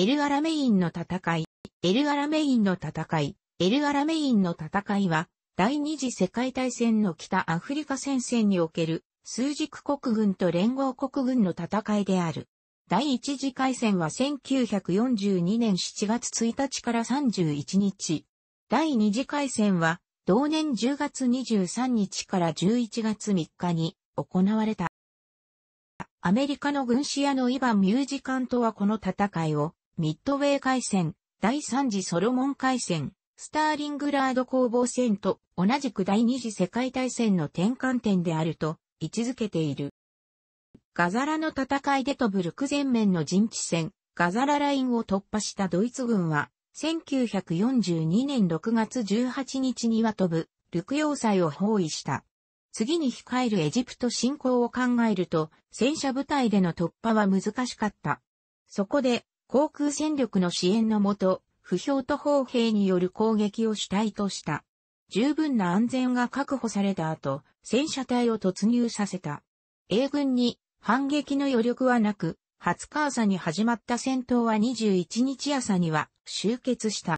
エルアラメインの戦い、エルアラメインの戦い、エルアラメインの戦いは、第二次世界大戦の北アフリカ戦線における、数軸国軍と連合国軍の戦いである。第一次海戦は1942年7月1日から31日。第二次海戦は、同年10月23日から11月3日に行われた。アメリカの軍師屋のイヴァン・ミュージカントはこの戦いをミッドウェー海戦、第3次ソロモン海戦、スターリングラード攻防戦と同じく第2次世界大戦の転換点であると位置づけている。ガザラの戦いで飛ぶルク前面の陣地戦、ガザララインを突破したドイツ軍は、1942年6月18日には飛ぶ、ルク要塞を包囲した。次に控えるエジプト侵攻を考えると、戦車部隊での突破は難しかった。そこで、航空戦力の支援のもと、不評と砲兵による攻撃を主体とした。十分な安全が確保された後、戦車隊を突入させた。英軍に反撃の余力はなく、20日朝に始まった戦闘は21日朝には終結した。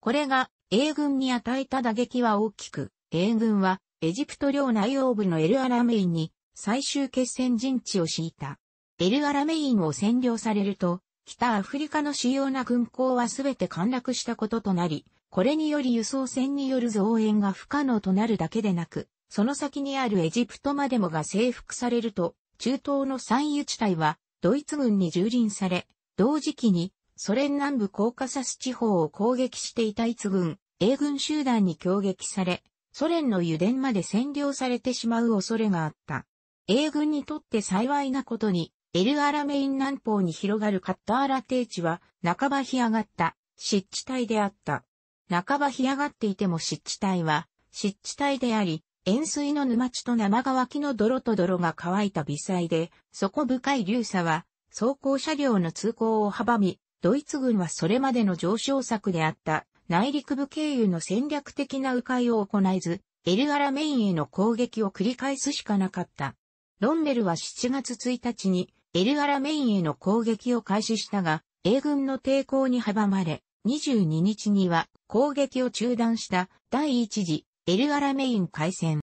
これが英軍に与えた打撃は大きく、英軍はエジプト領内央部のエルアラメインに最終決戦陣地を敷いた。エルアラメインを占領されると、北アフリカの主要な軍港はすべて陥落したこととなり、これにより輸送船による増援が不可能となるだけでなく、その先にあるエジプトまでもが征服されると、中東の産油地帯はドイツ軍に蹂躙され、同時期にソ連南部コーカサス地方を攻撃していたイツ軍、英軍集団に攻撃され、ソ連の油田まで占領されてしまう恐れがあった。英軍にとって幸いなことに、エルアラメイン南方に広がるカッターラ低地は、半ば干上がった湿地帯であった。半ば干上がっていても湿地帯は、湿地帯であり、塩水の沼地と生乾きの泥と泥が乾いた微細で、底深い流砂は、走行車両の通行を阻み、ドイツ軍はそれまでの上昇策であった内陸部経由の戦略的な迂回を行えず、エルアラメインへの攻撃を繰り返すしかなかった。ロンネルは7月1日にエルアラメインへの攻撃を開始したが、英軍の抵抗に阻まれ、22日には攻撃を中断した第一次エルアラメイン海戦。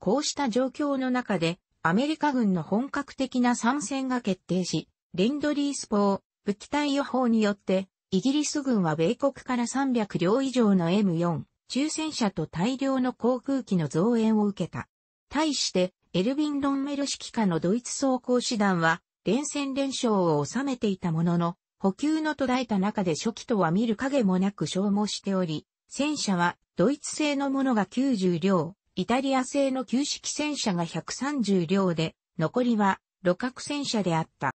こうした状況の中で、アメリカ軍の本格的な参戦が決定し、レンドリース砲、武器対予報によって、イギリス軍は米国から300両以上の M4、抽選車と大量の航空機の増援を受けた。対して、エルヴィン・ロンメル指揮下のドイツ装甲師団は、連戦連勝を収めていたものの、補給の途絶えた中で初期とは見る影もなく消耗しており、戦車はドイツ製のものが90両、イタリア製の旧式戦車が130両で、残りは路角戦車であった。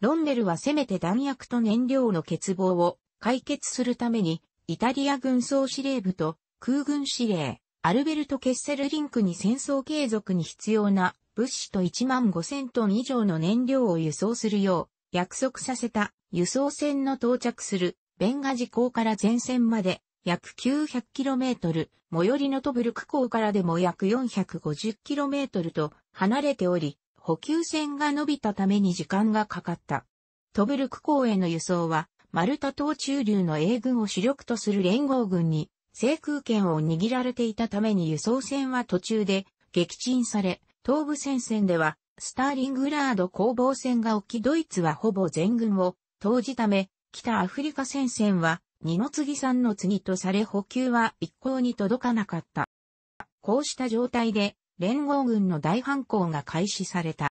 ロンメルはせめて弾薬と燃料の欠乏を解決するために、イタリア軍総司令部と空軍司令、アルベルト・ケッセルリンクに戦争継続に必要な物資と1万5000トン以上の燃料を輸送するよう約束させた輸送船の到着するベンガジ港から前線まで約 900km、最寄りのトブルク港からでも約 450km と離れており、補給船が伸びたために時間がかかった。トブルク港への輸送は、マルタ島中流の英軍を主力とする連合軍に制空権を握られていたために輸送船は途中で撃沈され、東部戦線ではスターリングラード攻防戦が起きドイツはほぼ全軍を投じため、北アフリカ戦線は二の次三の次とされ補給は一向に届かなかった。こうした状態で連合軍の大反抗が開始された。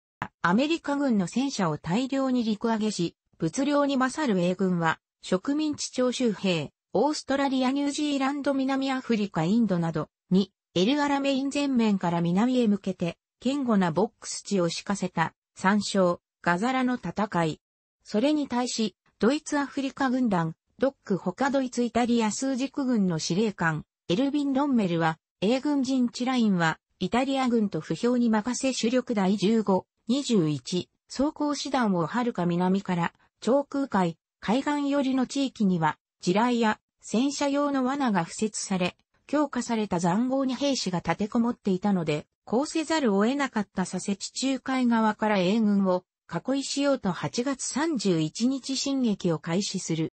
アメリカ軍の戦車を大量に陸揚げし、物量に勝る英軍は植民地徴収兵、オーストラリア、ニュージーランド、南アフリカ、インドなど、に、エルアラメイン前面から南へ向けて、堅固なボックス地を敷かせた、参照、ガザラの戦い。それに対し、ドイツアフリカ軍団、ドック他ドイツイタリア数軸軍の司令官、エルビン・ロンメルは、英軍陣地ラインは、イタリア軍と不評に任せ主力第15、21、装甲師団を遥か南から、長空海、海岸寄りの地域には、地雷や戦車用の罠が付設され、強化された残壕に兵士が立てこもっていたので、こうせざるを得なかった佐世地中海側から英軍を囲いしようと8月31日進撃を開始する。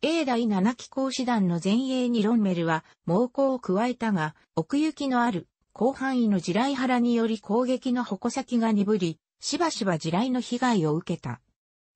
英第7機甲師団の前衛にロンメルは猛攻を加えたが、奥行きのある広範囲の地雷原により攻撃の矛先が鈍り、しばしば地雷の被害を受けた。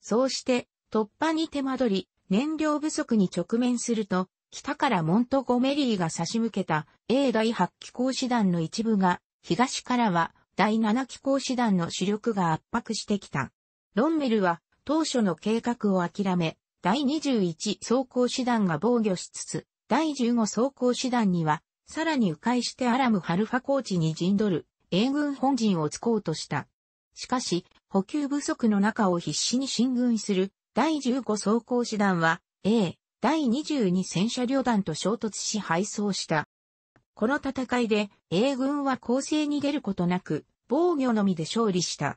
そうして、突破に手間取り、燃料不足に直面すると、北からモントゴメリーが差し向けた A 第8機構師団の一部が、東からは第7機構師団の主力が圧迫してきた。ロンメルは当初の計画を諦め、第21装甲師団が防御しつつ、第15装甲師団には、さらに迂回してアラムハルファ高地に陣取る英軍本陣を突こうとした。しかし、補給不足の中を必死に進軍する第15装甲師団は A、第22戦車旅団と衝突し敗走した。この戦いで、英軍は攻勢に出ることなく、防御のみで勝利した。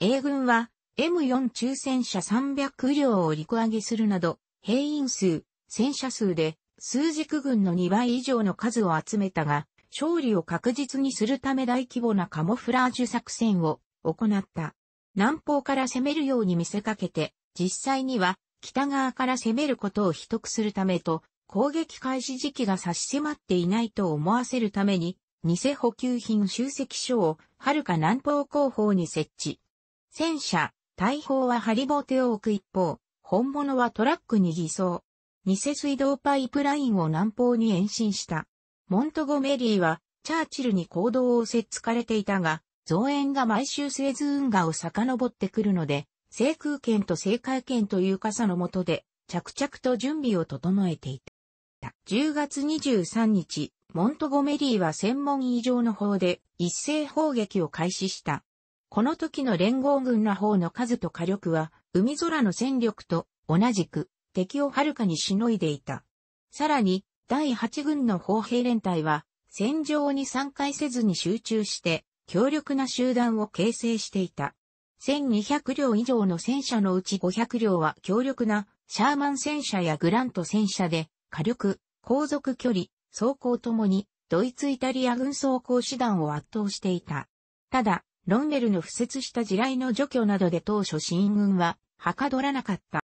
英軍は、M4 中戦車300両を陸揚げするなど、兵員数、戦車数で、数軸軍の2倍以上の数を集めたが、勝利を確実にするため大規模なカモフラージュ作戦を行った。南方から攻めるように見せかけて、実際には北側から攻めることを秘匿するためと、攻撃開始時期が差し迫っていないと思わせるために、偽補給品集積所を、遥か南方後方に設置。戦車、大砲はハリボテを置く一方、本物はトラックに偽装。偽水道パイプラインを南方に延伸した。モントゴメリーは、チャーチルに行動をせっつかれていたが、増援が毎週スエズ運河を遡ってくるので、制空権と制海権という傘の下で、着々と準備を整えていた。10月23日、モントゴメリーは専門以上の方で一斉砲撃を開始した。この時の連合軍の方の数と火力は、海空の戦力と同じく敵をはるかにしのいでいた。さらに、第8軍の砲兵連隊は、戦場に参加せずに集中して、強力な集団を形成していた。1200両以上の戦車のうち500両は強力なシャーマン戦車やグラント戦車で火力、航続距離、走行ともにドイツイタリア軍装甲師団を圧倒していた。ただ、ロンネルの付設した地雷の除去などで当初新軍ははかどらなかった。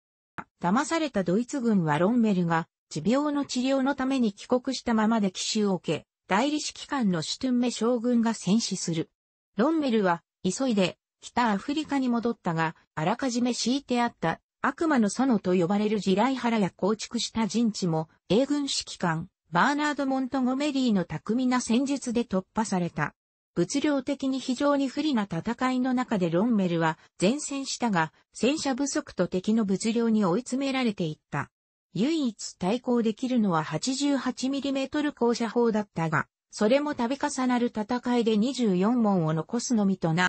騙されたドイツ軍はロンメルが持病の治療のために帰国したままで奇襲を受け、代理指揮官のシュトゥンメ将軍が戦死する。ロンメルは急いで北アフリカに戻ったが、あらかじめ敷いてあった悪魔の園と呼ばれる地雷原や構築した陣地も、英軍指揮官、バーナード・モントゴメリーの巧みな戦術で突破された。物量的に非常に不利な戦いの中でロンメルは前線したが、戦車不足と敵の物量に追い詰められていった。唯一対抗できるのは 88mm 高射砲だったが、それも度重なる戦いで24門を残すのみとな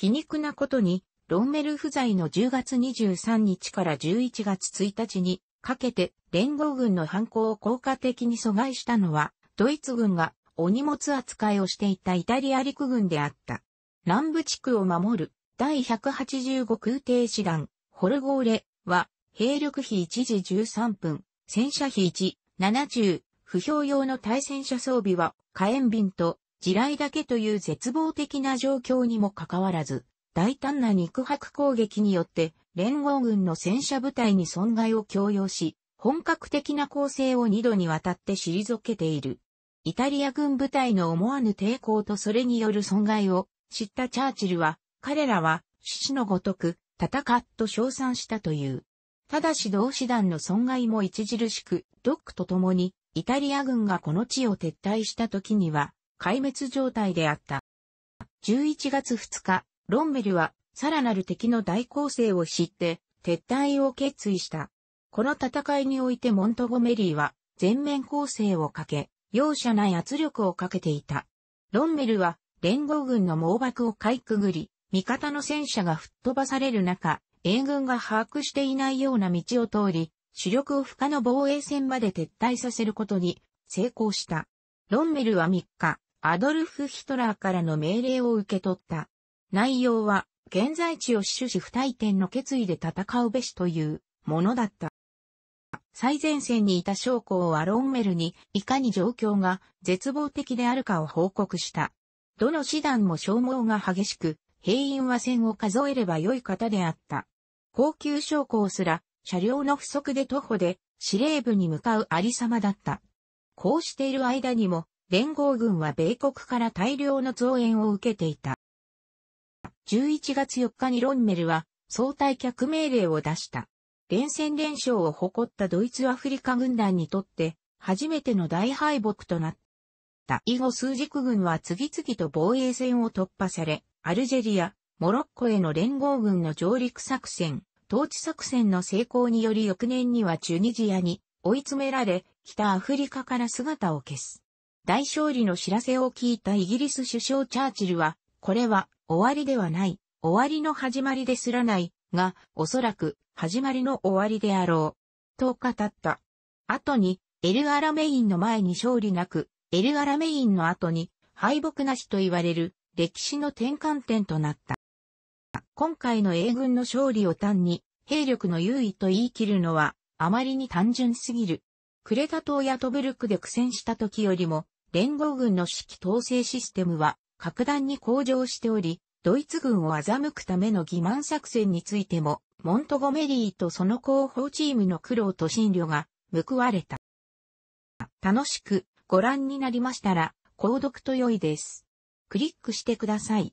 皮肉なことに、ロンメル不在の10月23日から11月1日にかけて連合軍の犯行を効果的に阻害したのは、ドイツ軍がお荷物扱いをしていたイタリア陸軍であった。南部地区を守る第185空挺師団、ホルゴーレは、兵力比1時13分、戦車比1、70、不評用の対戦車装備は火炎瓶と地雷だけという絶望的な状況にもかかわらず、大胆な肉薄攻撃によって連合軍の戦車部隊に損害を強要し、本格的な攻勢を二度にわたって退けている。イタリア軍部隊の思わぬ抵抗とそれによる損害を知ったチャーチルは、彼らは死のごとく戦っと称賛したという。ただし同志団の損害も著しく、ドックと共にイタリア軍がこの地を撤退した時には、壊滅状態であった。11月2日、ロンメルは、さらなる敵の大攻勢を知って、撤退を決意した。この戦いにおいてモントゴメリーは、全面攻勢をかけ、容赦ない圧力をかけていた。ロンメルは、連合軍の猛爆をかいくぐり、味方の戦車が吹っ飛ばされる中、英軍が把握していないような道を通り、主力を不可の防衛戦まで撤退させることに成功した。ロンメルは3日、アドルフ・ヒトラーからの命令を受け取った。内容は、現在地を死守し不退転の決意で戦うべしというものだった。最前線にいた将校はロンメルにいかに状況が絶望的であるかを報告した。どの師団も消耗が激しく、兵員は線を数えれば良い方であった。高級将校すら車両の不足で徒歩で司令部に向かうありさまだった。こうしている間にも連合軍は米国から大量の増援を受けていた。11月4日にロンメルは総退却命令を出した。連戦連勝を誇ったドイツアフリカ軍団にとって初めての大敗北となった。以後数軸軍は次々と防衛線を突破され、アルジェリア、モロッコへの連合軍の上陸作戦、統治作戦の成功により翌年にはチュニジアに追い詰められ、北アフリカから姿を消す。大勝利の知らせを聞いたイギリス首相チャーチルは、これは終わりではない、終わりの始まりですらない、が、おそらく始まりの終わりであろう、と語った。後に、エル・アラメインの前に勝利なく、エル・アラメインの後に敗北なしと言われる歴史の転換点となった。今回の英軍の勝利を単に兵力の優位と言い切るのはあまりに単純すぎる。クレタ島やトブルクで苦戦した時よりも連合軍の指揮統制システムは格段に向上しており、ドイツ軍を欺くための欺瞞作戦についても、モントゴメリーとその広報チームの苦労と信慮が報われた。楽しくご覧になりましたら、購読と良いです。クリックしてください。